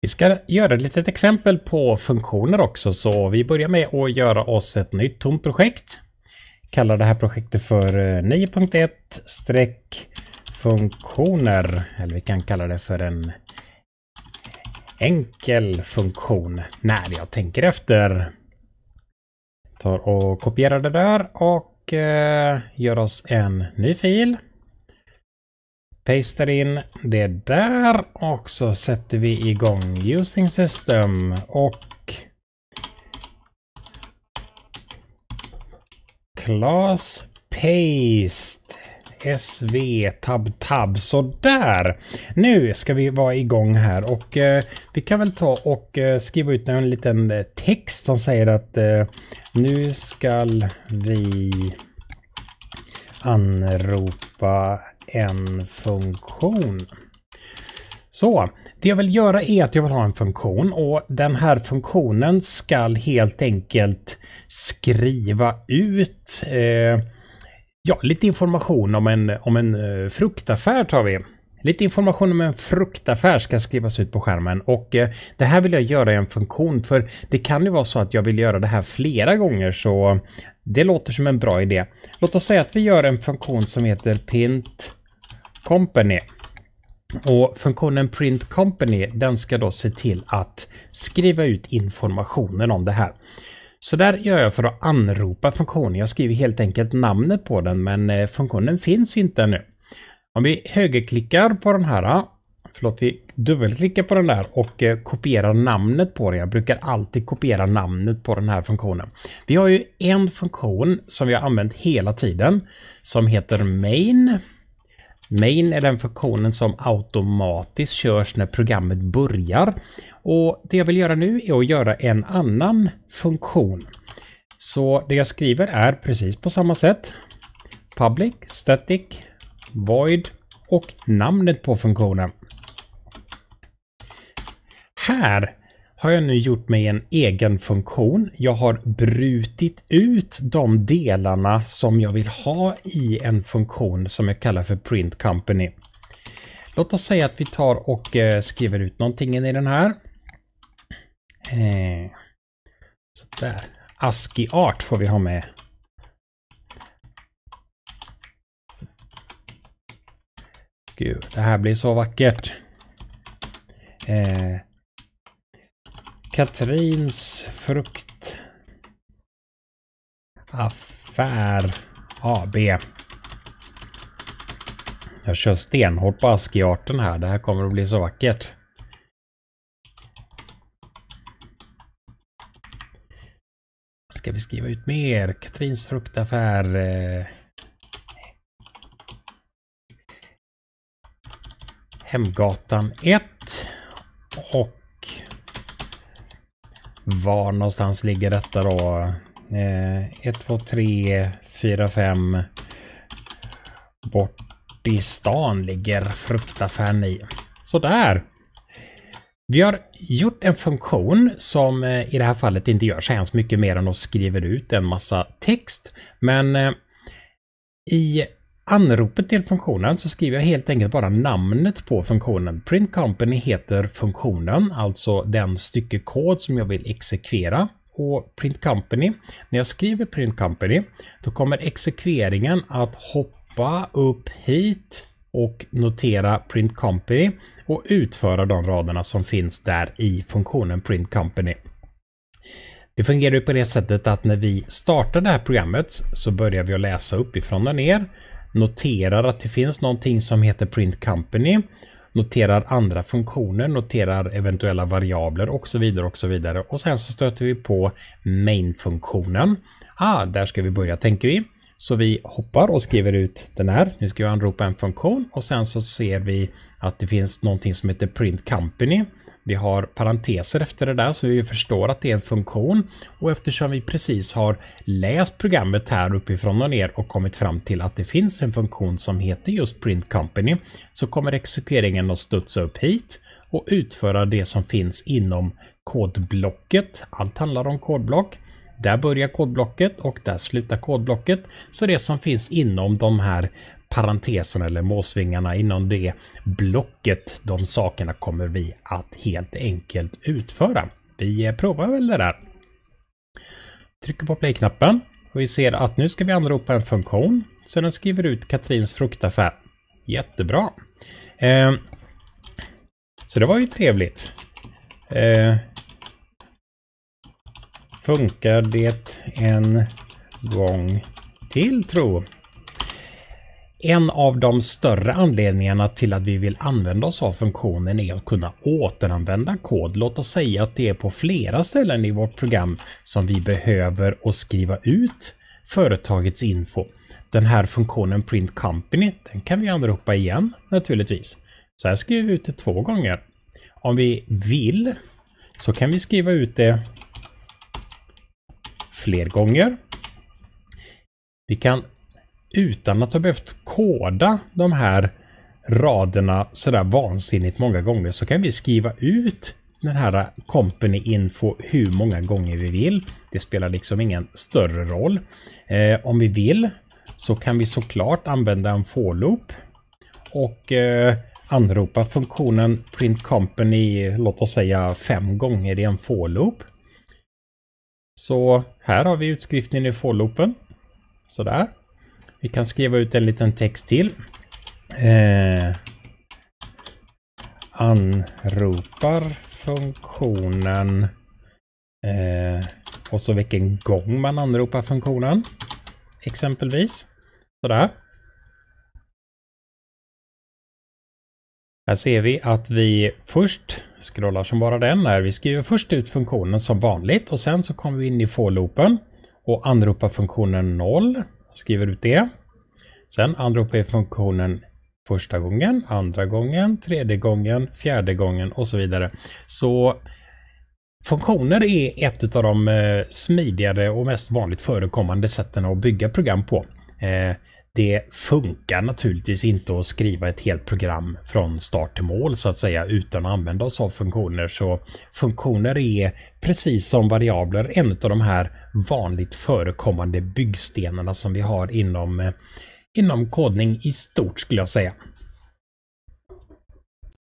Vi ska göra ett litet exempel på funktioner också så vi börjar med att göra oss ett nytt tomt projekt. Kallar det här projektet för 9.1 eh, funktioner eller vi kan kalla det för en enkel funktion när jag tänker efter. Tar och kopierar det där och eh, gör oss en ny fil pastar in det där och så sätter vi igång using system och class paste sv tab tab sådär. Nu ska vi vara igång här och eh, vi kan väl ta och eh, skriva ut en liten eh, text som säger att eh, nu ska vi anropa en funktion. Så, det jag vill göra är att jag vill ha en funktion och den här funktionen ska helt enkelt skriva ut eh, ja, lite information om en, om en eh, fruktaffär tar vi. Lite information om en fruktaffär ska skrivas ut på skärmen och eh, det här vill jag göra i en funktion för det kan ju vara så att jag vill göra det här flera gånger så det låter som en bra idé. Låt oss säga att vi gör en funktion som heter print Company. Och funktionen Print Company den ska då se till att skriva ut informationen om det här. Så där gör jag för att anropa funktionen. Jag skriver helt enkelt namnet på den men eh, funktionen finns inte ännu. Om vi högerklickar på den här, eh, förlåt vi dubbelklickar på den där och eh, kopierar namnet på den. Jag brukar alltid kopiera namnet på den här funktionen. Vi har ju en funktion som vi har använt hela tiden som heter main Main är den funktionen som automatiskt körs när programmet börjar. Och Det jag vill göra nu är att göra en annan funktion. Så det jag skriver är precis på samma sätt. Public, static, void och namnet på funktionen. Här har jag nu gjort mig en egen funktion. Jag har brutit ut de delarna som jag vill ha i en funktion som jag kallar för print company. Låt oss säga att vi tar och eh, skriver ut någonting i den här. Eh, Sådär. ASCII art får vi ha med. Gud, det här blir så vackert. Eh, Katrins fruktaffär AB. Jag kör stenhårt på ASCII-arten här. Det här kommer att bli så vackert. Ska vi skriva ut mer? Katrins fruktaffär. Eh, Hemgatan 1 och var någonstans ligger detta då? 1, 2, 3, 4, 5. Bort i stan ligger fruktaffären i. Sådär! Vi har gjort en funktion som eh, i det här fallet inte gör så hemskt mycket mer än att skriva ut en massa text. Men eh, i anropet till funktionen så skriver jag helt enkelt bara namnet på funktionen. Print Company heter funktionen, alltså den stycke kod som jag vill exekvera och Print Company. När jag skriver Print Company, då kommer exekveringen att hoppa upp hit och notera Print Company och utföra de raderna som finns där i funktionen Print Company. Det fungerar ju på det sättet att när vi startar det här programmet så börjar vi att läsa uppifrån och ner noterar att det finns någonting som heter Print Company, noterar andra funktioner, noterar eventuella variabler och så vidare och så vidare. Och sen så stöter vi på main-funktionen. Ah, där ska vi börja tänker vi. Så vi hoppar och skriver ut den här. Nu ska jag anropa en funktion och sen så ser vi att det finns någonting som heter print company vi har parenteser efter det där så vi förstår att det är en funktion och eftersom vi precis har läst programmet här uppifrån och ner och kommit fram till att det finns en funktion som heter just print company så kommer exekveringen att studsa upp hit och utföra det som finns inom kodblocket. Allt handlar om kodblock. Där börjar kodblocket och där slutar kodblocket. Så det som finns inom de här parentesen eller målsvingarna inom det blocket. De sakerna kommer vi att helt enkelt utföra. Vi provar väl det där. Trycker på play-knappen och vi ser att nu ska vi anropa en funktion så den skriver ut Katrins fruktaffär. Jättebra. Eh, så det var ju trevligt. Eh, funkar det en gång till tro? En av de större anledningarna till att vi vill använda oss av funktionen är att kunna återanvända kod. Låt oss säga att det är på flera ställen i vårt program som vi behöver och skriva ut företagets info. Den här funktionen Print Company, den kan vi anropa igen naturligtvis. Så här skriver vi ut det två gånger. Om vi vill så kan vi skriva ut det fler gånger. Vi kan utan att ha behövt koda de här raderna sådär vansinnigt många gånger så kan vi skriva ut den här company info hur många gånger vi vill. Det spelar liksom ingen större roll. Eh, om vi vill så kan vi såklart använda en for loop och eh, anropa funktionen print company, låt oss säga fem gånger i en for loop. Så här har vi utskriften i for loopen. Sådär. Vi kan skriva ut en liten text till. Eh, anropar funktionen eh, och så vilken gång man anropar funktionen. Exempelvis. Sådär. Här ser vi att vi först scrollar som bara den är. Vi skriver först ut funktionen som vanligt och sen så kommer vi in i for-loopen och anropar funktionen 0 skriver ut det. Sen anropar jag funktionen första gången, andra gången, tredje gången, fjärde gången och så vidare. Så funktioner är ett av de eh, smidigare och mest vanligt förekommande sätten att bygga program på. Eh, det funkar naturligtvis inte att skriva ett helt program från start till mål så att säga utan att använda oss av funktioner. Så funktioner är precis som variabler en av de här vanligt förekommande byggstenarna som vi har inom, eh, inom kodning i stort skulle jag säga.